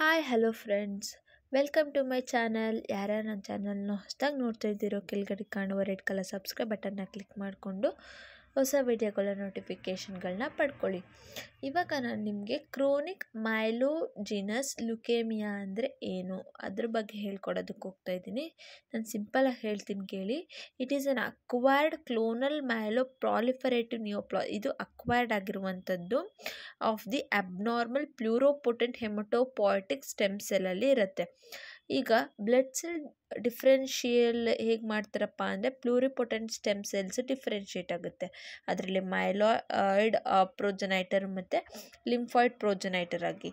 Hi hello friends welcome to my channel ಯಾರ್ಯಾರು ನನ್ನ ಚಾನಲ್ನ ಹೊಸ್ದಾಗಿ ನೋಡ್ತಾ ಇದ್ದೀರೋ ಕೆಳಗಡೆ ಕಾಣುವ ರೆಡ್ ಕಲರ್ ಸಬ್ಸ್ಕ್ರೈಬ್ ಬಟನ್ನ ಕ್ಲಿಕ್ ಮಾಡಿಕೊಂಡು ಹೊಸ ವಿಡಿಯೋಗಳ ನೋಟಿಫಿಕೇಷನ್ಗಳನ್ನ ಪಡ್ಕೊಳ್ಳಿ ಇವಾಗ ನಾನು ನಿಮಗೆ ಕ್ರೋನಿಕ್ ಮೈಲೋಜಿನಸ್ ಲುಕೇಮಿಯಾ ಅಂದರೆ ಏನು ಅದ್ರ ಬಗ್ಗೆ ಹೇಳ್ಕೊಡೋದಕ್ಕೆ ಹೋಗ್ತಾ ಇದ್ದೀನಿ ನಾನು ಸಿಂಪಲಾಗಿ ಹೇಳ್ತೀನಿ ಕೇಳಿ it is an acquired clonal myeloproliferative neoplasm ಇದು ಅಕ್ವೈರ್ಡ್ ಆಗಿರುವಂಥದ್ದು of the abnormal pluripotent haematopoietic stem ಸೆಲಲ್ಲಿ ಇರುತ್ತೆ ಈಗ ಬ್ಲಡ್ ಸೆಲ್ ಡಿಫ್ರೆನ್ಷಿಯಲ್ ಹೇಗೆ ಮಾಡ್ತಾರಪ್ಪ ಅಂದರೆ ಪ್ಲೂರಿಪೊಟೆಂಟ್ ಸ್ಟೆಮ್ ಸೆಲ್ಸ್ ಡಿಫ್ರೆನ್ಷಿಯೇಟ್ ಆಗುತ್ತೆ ಅದರಲ್ಲಿ ಮೈಲಾಯ್ಡ್ ಪ್ರೋಜನೈಟರ್ ಮತ್ತು ಲಿಂಫಾಯ್ಡ್ ಪ್ರೋಜನೈಟರ್ ಆಗಿ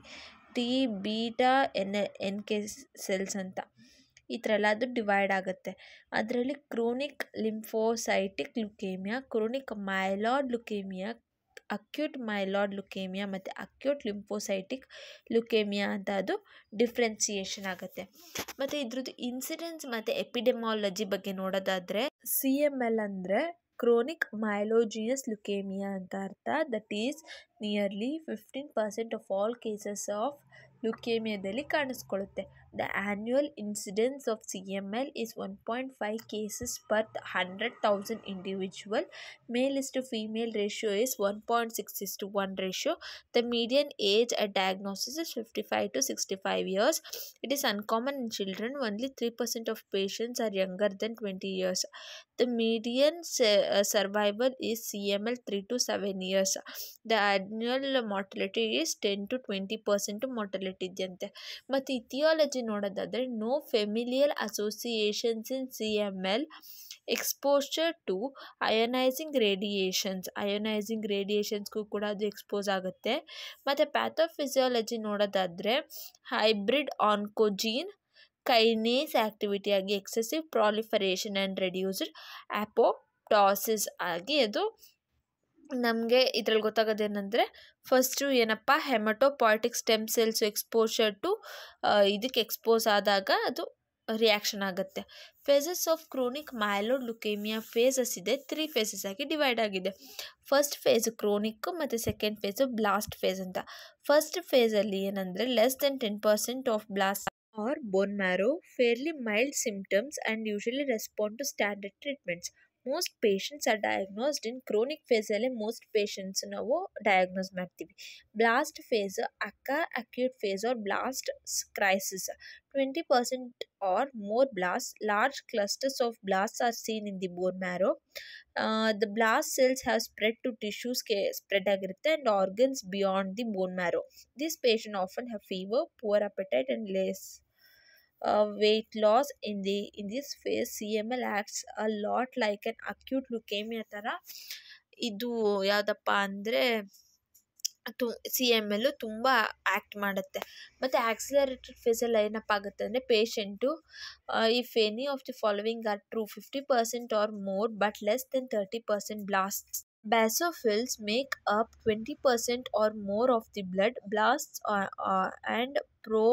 T beta N N K cells ಅಂತ ಈ ಥರ ಎಲ್ಲ ಅದು ಡಿವೈಡ್ ಆಗುತ್ತೆ ಅದರಲ್ಲಿ chronic lymphocytic leukaemia chronic myeloid leukaemia acute myeloid leukaemia ಮತ್ತು ಅಕ್ಯೂಟ್ ಲಿಂಪೋಸೈಟಿಕ್ ಲುಕೇಮಿಯಾ ಅಂತ ಅದು ಡಿಫ್ರೆನ್ಸಿಯೇಷನ್ ಆಗುತ್ತೆ ಮತ್ತು ಇದ್ರದ್ದು ಇನ್ಸಿಡೆನ್ಸ್ ಮತ್ತು ಎಪಿಡೆಮಾಲಜಿ ಬಗ್ಗೆ ನೋಡೋದಾದರೆ ಸಿ ಎಮ್ ಎಲ್ ಅಂದರೆ ಕ್ರೋನಿಕ್ ಮೈಲೋಜಿಯಸ್ ಲುಕೇಮಿಯಾ ಅಂತ ಅರ್ಥ that is nearly fifteen percent of all cases of ಲುಕೇಮಿಯಾದಲ್ಲಿ ಕಾಣಿಸ್ಕೊಳ್ಳುತ್ತೆ The annual incidence of CML is 1.5 cases per 100,000 individual. Male is to female ratio is 1.6 to 1 ratio. The median age at diagnosis is 55 to 65 years. It is uncommon in children. Only 3% of patients are younger than 20 years. The median uh, survival is CML 3 to 7 years. The annual mortality is 10 to 20% mortality. ಮತ್ತು etiology. ನೋಡೋದಾದರೆ no familial associations in C M L exposure to ionizing radiations ionizing ರೇಡಿಯೇಷನ್ಸ್ಗೂ ಕೂಡ ಅದು expose ಆಗುತ್ತೆ ಮತ್ತು pathophysiology ನೋಡೋದಾದರೆ hybrid oncogene kinase ಆ್ಯಕ್ಟಿವಿಟಿಯಾಗಿ excessive proliferation and reduced ಟಾಸಿಸ್ ಆಗಿ ಅದು ನಮಗೆ ಇದ್ರಲ್ಲಿ ಗೊತ್ತಾಗೋದೇನೆಂದರೆ ಫಸ್ಟು ಏನಪ್ಪ haematopoietic stem cells exposure to ಇದಕ್ಕೆ ಎಕ್ಸ್ಪೋಸ್ ಆದಾಗ ಅದು ರಿಯಾಕ್ಷನ್ ಆಗುತ್ತೆ phases of chronic myeloid leukaemia phases ಇದೆ ತ್ರೀ ಫೇಸಸ್ ಆಗಿ ಡಿವೈಡ್ ಆಗಿದೆ ಫಸ್ಟ್ ಫೇಸ್ ಕ್ರೋನಿಕ್ ಮತ್ತು ಸೆಕೆಂಡ್ ಫೇಸು ಬ್ಲಾಸ್ಟ್ ಫೇಸ್ ಅಂತ ಫಸ್ಟ್ ಫೇಸಲ್ಲಿ ಏನಂದರೆ less than ten percent of blast are bone marrow fairly mild symptoms and usually respond to standard treatments Most patients most patients are diagnosed in chronic ಫೇಸಲ್ಲೇ most patients ನಾವು diagnose ಮಾಡ್ತೀವಿ Blast phase, ಅಕ್ಕ acute phase, or blast crisis. Twenty percent or more blasts. Large clusters of blasts are seen in the bone marrow. Uh, the blast cells have spread to tissues spread and organs beyond the bone marrow. These patients often have fever, poor appetite and less uh, weight loss in the in this phase cml acts a lot like an acute leukemia ಥರ ಇದು ಯಾವುದಪ್ಪ ಅಂದರೆ ತು C M ಎಲ್ಲು ತುಂಬ act ಮಾಡುತ್ತೆ ಮತ್ತು accelerated ಫೇಸಲ್ಲಿ ಏನಪ್ಪ ಆಗುತ್ತೆ ಅಂದರೆ patient if any of the following are true fifty percent or more but less than thirty percent blasts basophils make up twenty percent or more of the blood blasts and pro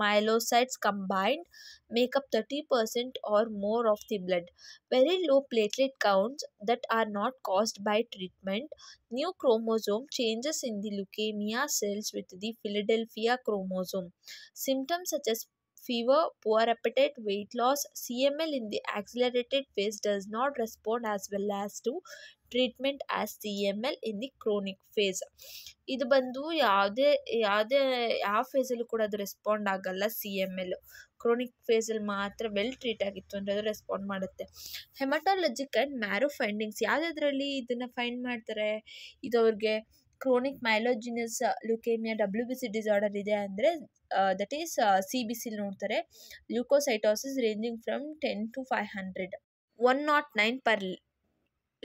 myelocytes combined make up 30% or more of the blood. Very low platelet counts that are not caused by treatment. New chromosome changes in the leukemia cells with the Philadelphia chromosome. Symptoms such as fever, poor appetite, weight loss, CML in the accelerated phase does not respond as well as to treatment as C M L in the chronic phase ಇದು ಬಂದು ಯಾವುದೇ ಯಾವುದೇ ಯಾವ ಫೇಸಲ್ಲೂ ಕೂಡ ಅದು respond ಆಗಲ್ಲ C M L chronic ಫೇಸಲ್ಲಿ ಮಾತ್ರ ವೆಲ್ ಟ್ರೀಟ್ ಆಗಿತ್ತು ಅಂದರೆ ಅದು ರೆಸ್ಪಾಂಡ್ ಮಾಡುತ್ತೆ ಹೆಮಟಾಲಜಿಕ್ ಆ್ಯಂಡ್ ಮ್ಯಾರೋ ಫೈಂಡಿಂಗ್ಸ್ ಯಾವುದ್ರಲ್ಲಿ ಇದನ್ನು ಫೈಂಡ್ ಮಾಡ್ತಾರೆ ಇದು ಅವ್ರಿಗೆ chronic myelogenous leukaemia W B C disorder ಇದೆ ಅಂದರೆ ದಟ್ ಈಸ್ ಸಿ ಬಿ ಸಿಲಿ ನೋಡ್ತಾರೆ leukocytosis ranging from ten to five hundred one not nine per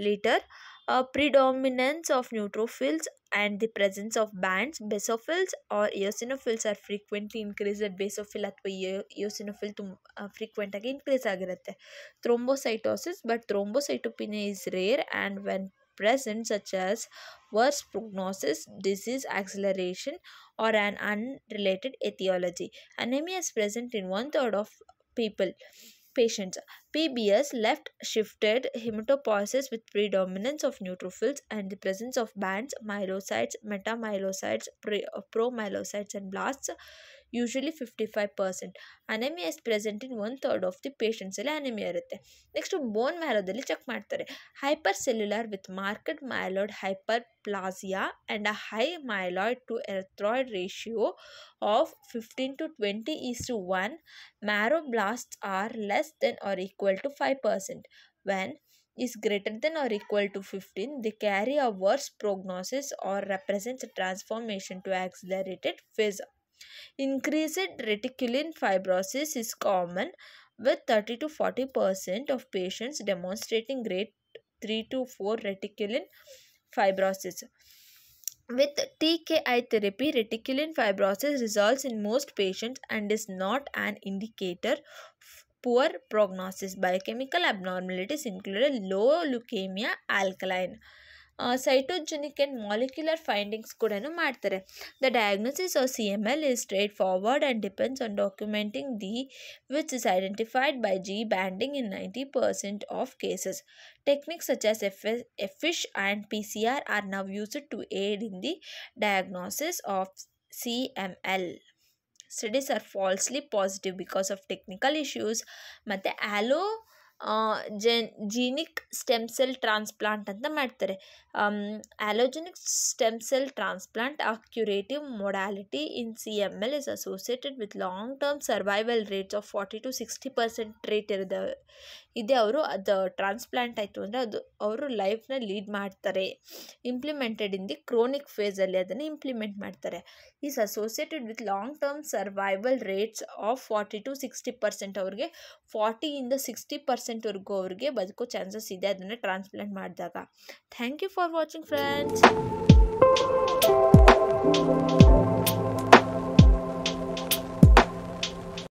later a predominance of neutrophils and the presence of bands basophils or eosinophils are frequently increased basophil ಅಥವಾ eosinophil to uh, frequent again increase ಆಗಿರುತ್ತೆ thrombocytosis but thrombocytopenia is rare and when present such as worse prognosis, disease acceleration or an unrelated etiology. Anemia is present in one third of people patients. PBS left shifted hematopoiesis with predominance of neutrophils and the presence of bands, myelocytes, metamyelocytes, uh, promyelocytes and blasts usually 55% anaemia is present in one third of the ಪೇಷಂಟ್ಸಲ್ಲಿ anaemia ಇರುತ್ತೆ next bone ಮ್ಯಾರೋದಲ್ಲಿ check ಮಾಡ್ತಾರೆ hypercellular with marked myeloid hyperplasia and a high myeloid to erythroid ratio of fifteen to twenty is to one marrow blast are less than or equal to five percent when is greater than or equal to 15, they carry a worse prognosis or represents a transformation to accelerated phase. Increased reticulin fibrosis is common with 30 to 40 percent of patients demonstrating grade 3 to 4 reticulin fibrosis. With TKI therapy, reticulin fibrosis results in most patients and is not an indicator poor prognosis. Biochemical abnormalities include low leukemia alkaline cytogenic and molecular findings the diagnosis of cml is straightforward and depends on documenting the which is identified by g banding in 90% of cases techniques such as fish and pcr are now used to aid in the diagnosis of cml studies are falsely positive because of technical issues but the allo gen genic stem cell transplant ಅಂತ ಮಾಡ್ತಾರೆ allogenic stem cell transplant a curative modality in C M L is associated with long term survival rates of forty to sixty percent rate ಇರ್ತವೆ ಇದೇ ಅವರು ಅದು transplant ಆಯಿತು ಅಂದರೆ ಅದು ಅವರು ಲೈಫ್ನ ಲೀಡ್ ಮಾಡ್ತಾರೆ ಇಂಪ್ಲಿಮೆಂಟೆಡ್ ಇನ್ ದಿ ಕ್ರೋನಿಕ್ ಫೇಸಲ್ಲಿ ಅದನ್ನು ಇಂಪ್ಲಿಮೆಂಟ್ ಮಾಡ್ತಾರೆ is associated with long term survival rates of forty to sixty percent ಅವ್ರಿಗೆ ಫಾರ್ಟಿಯಿಂದ ಸಿಕ್ಸ್ಟಿ ಪರ್ಸೆಂಟ್ವರೆಗೂ ಅವ್ರಿಗೆ ಬದುಕೋ ಚಾನ್ಸಸ್ ಇದೆ ಅದನ್ನು ಟ್ರಾನ್ಸ್ಪ್ಲಾಂಟ್ ಮಾಡಿದಾಗ thank you for watching friends